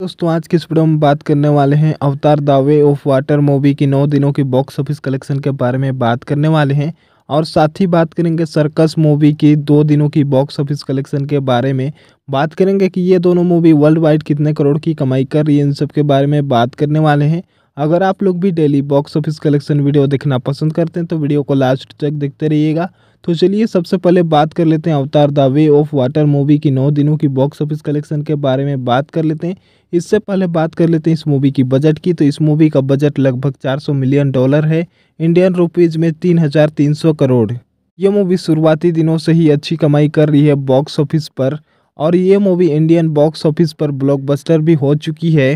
दोस्तों आज के इस वीडियो में बात करने वाले हैं अवतार दावे ऑफ वाटर मूवी की नौ दिनों की बॉक्स ऑफिस कलेक्शन के बारे में बात करने वाले हैं और साथ ही बात करेंगे सर्कस मूवी की दो दिनों की बॉक्स ऑफिस कलेक्शन के बारे में बात करेंगे कि ये दोनों मूवी वर्ल्ड वाइड कितने करोड़ की कमाई कर रही है इन सब के बारे में बात करने वाले हैं अगर आप लोग भी daily box office collection video देखना पसंद करते हैं तो वीडियो को लास्ट तक देखते रहिएगा तो चलिए सबसे पहले बात कर लेते हैं Avatar the way of water movie की नौ दिनों की बॉक्स ऑफिस कलेक्शन के बारे में बात कर लेते हैं इससे पहले बात कर लेते हैं इस मूवी की बजट की तो इस मूवी का बजट लगभग 400 मिलियन डॉलर है इंडियन रुपीज़ में 3,300 करोड़ ये मूवी शुरुआती दिनों से ही अच्छी कमाई कर रही है बॉक्स ऑफिस पर और ये मूवी इंडियन बॉक्स ऑफिस पर ब्लॉकबस्टर भी हो चुकी है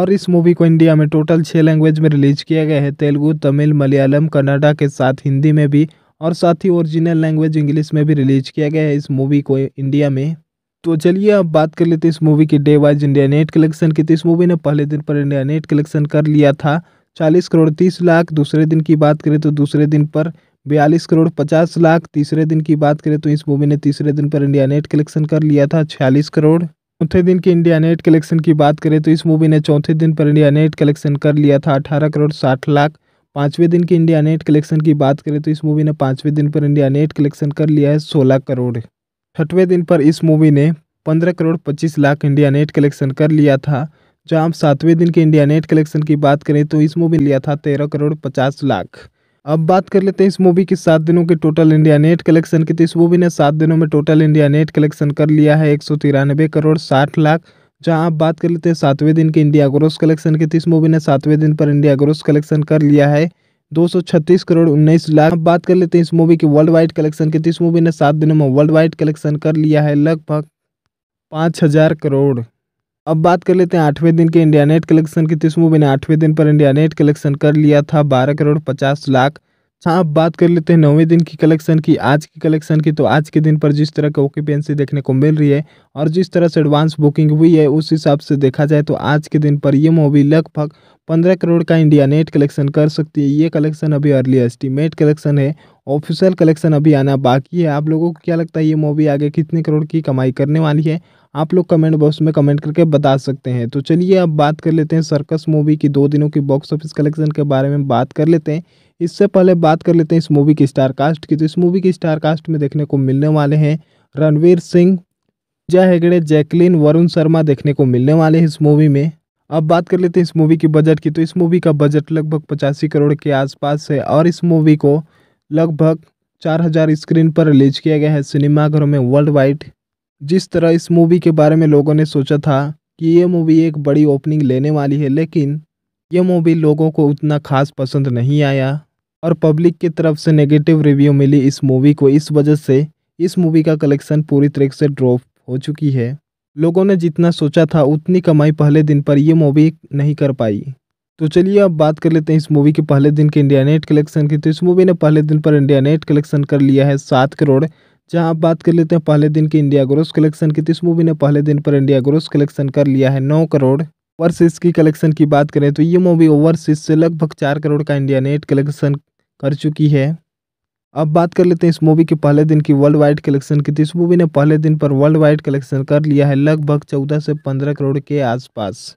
और इस मूवी को इंडिया में टोटल छः लैंग्वेज में रिलीज किया गया है तेलुगू तमिल मलयालम कन्नाडा के साथ हिंदी में भी और साथ ही ओरिजिनल लैंग्वेज इंग्लिश में भी रिलीज किया गया है इस मूवी को इंडिया में तो चलिए अब बात कर लेते हैं इस मूवी की day wise India net collection की तो इस मूवी ने पहले दिन पर इंडिया नेट कलेक्शन कर लिया था चालीस करोड़ तीस लाख दूसरे दिन की बात करें तो दूसरे दिन पर बयालीस करोड़ पचास लाख तीसरे दिन की बात करें तो इस मूवी ने तीसरे दिन पर इंडिया नेट कलेक्शन कर लिया था छियालीस करोड़ चौथे दिन की इंडिया नेट कलेक्शन की बात करें तो इस मूवी ने चौथे दिन पर इंडिया नेट कलेक्शन कर लिया था अठारह करोड़ साठ लाख पाँचवें दिन की इंडिया नेट कलेक्शन की बात करें तो इस मूवी ने पाँचवें दिन पर इंडिया नेट कलेक्शन कर लिया है सोलह करोड़ छठवें दिन पर इस मूवी ने पंद्रह करोड़ पच्चीस लाख इंडिया नेट कलेक्शन कर लिया था जहाँ हम सातवें दिन के इंडिया नेट कलेक्शन की बात करें तो इस मूवी ने लिया था तेरह करोड़ पचास लाख अब बात कर लेते हैं इस मूवी के सात दिनों के टोटल इंडिया नेट कलेक्शन की तो इस मूवी ने सात दिनों में टोटल इंडिया नेट कलेक्शन कर लिया है एक करोड़ साठ लाख जहां आप बात कर लेते हैं सातवें दिन के इंडिया ग्रोस कलेक्शन की तीस मूवी ने सातवें दिन पर इंडिया ग्रोस कलेक्शन कर लिया है छत्तीस करोड़ उन्नीस लाख बात कर लेते हैं इस मूवी की वर्ल्ड वाइड कलेक्शन की तीस मूवी ने सात दिनों में वर्ल्ड वाइड कलेक्शन कर लिया है लगभग पाँच हज़ार करोड़ अब बात कर लेते हैं आठवें दिन के इंडिया नेट कलेक्शन की तीस मूवी ने आठवें दिन पर इंडिया नेट कलेक्शन कर लिया था बारह करोड़ पचास लाख अच्छा अब बात कर लेते हैं नौवें दिन की कलेक्शन की आज की कलेक्शन की तो आज के दिन पर जिस तरह का ऑक्यूपेंसी देखने को मिल रही है और जिस तरह से एडवांस बुकिंग हुई है उस हिसाब से देखा जाए तो आज के दिन पर ये मूवी लगभग पंद्रह करोड़ का इंडिया नेट कलेक्शन कर सकती है ये कलेक्शन अभी अर्ली एस्टिमेट कलेक्शन है ऑफिशियल कलेक्शन अभी आना बाकी है आप लोगों को क्या लगता है ये मूवी आगे कितने करोड़ की कमाई करने वाली है आप लोग कमेंट बॉक्स में कमेंट करके बता सकते हैं तो चलिए अब बात कर लेते हैं सर्कस मूवी की दो दिनों की बॉक्स ऑफिस कलेक्शन के बारे में बात कर लेते हैं इससे पहले बात कर लेते हैं इस मूवी की स्टार कास्ट की तो इस मूवी की स्टार कास्ट में देखने को मिलने वाले हैं रणवीर सिंह जय हेगड़े जैकलिन वरुण शर्मा देखने को मिलने वाले हैं इस मूवी में अब बात कर लेते हैं इस मूवी की बजट की तो इस मूवी का बजट लगभग पचासी करोड़ के आसपास है और इस मूवी को लगभग चार हज़ार स्क्रीन पर रिलीज किया गया है सिनेमाघरों में वर्ल्ड वाइड जिस तरह इस मूवी के बारे में लोगों ने सोचा था कि ये मूवी एक बड़ी ओपनिंग लेने वाली है लेकिन ये मूवी लोगों को उतना खास पसंद नहीं आया और पब्लिक की तरफ से नेगेटिव रिव्यू मिली इस मूवी को इस वजह से इस मूवी का कलेक्शन पूरी तरह से ड्रॉप हो चुकी है लोगों ने जितना सोचा था उतनी कमाई पहले दिन पर यह मूवी नहीं कर पाई तो चलिए अब बात कर लेते हैं इस मूवी के पहले दिन के इंडिया नेट कलेक्शन की तो इस मूवी ने पहले दिन पर इंडिया नेट कलेक्शन कर लिया है सात करोड़ जहां आप बात कर लेते हैं पहले दिन की इंडिया ग्रोस कलेक्शन की तो इस मूवी ने पहले दिन पर इंडिया ग्रोस कलेक्शन कर लिया है नौ करोड़ ओवरसीज की कलेक्शन की बात करें तो ये मूवी ओवरसीज से लगभग चार करोड़ का इंडिया नेट कलेक्शन कर चुकी है अब बात कर लेते हैं इस मूवी के पहले दिन की वर्ल्ड वाइड कलेक्शन की तो इस मूवी ने पहले दिन पर वर्ल्ड वाइड कलेक्शन कर लिया है लगभग चौदह से पंद्रह करोड़ के आसपास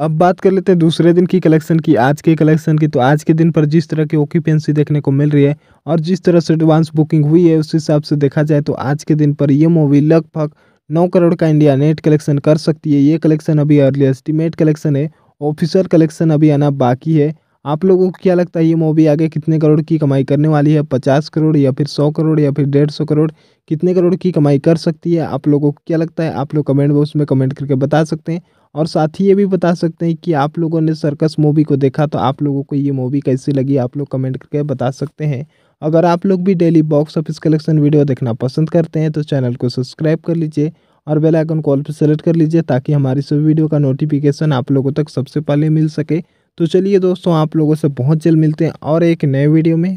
अब बात कर लेते हैं दूसरे दिन की कलेक्शन की आज के कलेक्शन की तो आज के दिन पर जिस तरह की ऑक्यूपेंसी देखने को मिल रही है और जिस तरह से एडवांस बुकिंग हुई है उस हिसाब से देखा जाए तो आज के दिन पर ये मूवी लगभग नौ करोड़ का इंडिया नेट कलेक्शन कर सकती है ये कलेक्शन अभी अर्ली एस्टिमेट कलेक्शन है ऑफिशियल कलेक्शन अभी आना बाकी है आप लोगों को क्या लगता है ये मूवी आगे कितने करोड़ की कमाई करने वाली है पचास करोड़ या फिर सौ करोड़ या फिर डेढ़ सौ करोड़ कितने करोड़ की कमाई कर सकती है आप लोगों को क्या लगता है आप लोग कमेंट बॉक्स में कमेंट करके बता सकते हैं और साथ ही ये भी बता सकते हैं कि आप लोगों ने सर्कस मूवी को देखा तो आप लोगों को ये मूवी कैसी लगी आप लोग कमेंट करके बता सकते हैं अगर आप लोग भी daily box office collection video देखना पसंद करते हैं तो चैनल को सब्सक्राइब कर लीजिए और बेल आइकन कॉल पर सेलेक्ट कर लीजिए ताकि हमारी सभी वीडियो का नोटिफिकेशन आप लोगों तक सबसे पहले मिल सके तो चलिए दोस्तों आप लोगों से बहुत जल्द मिलते हैं और एक नए वीडियो में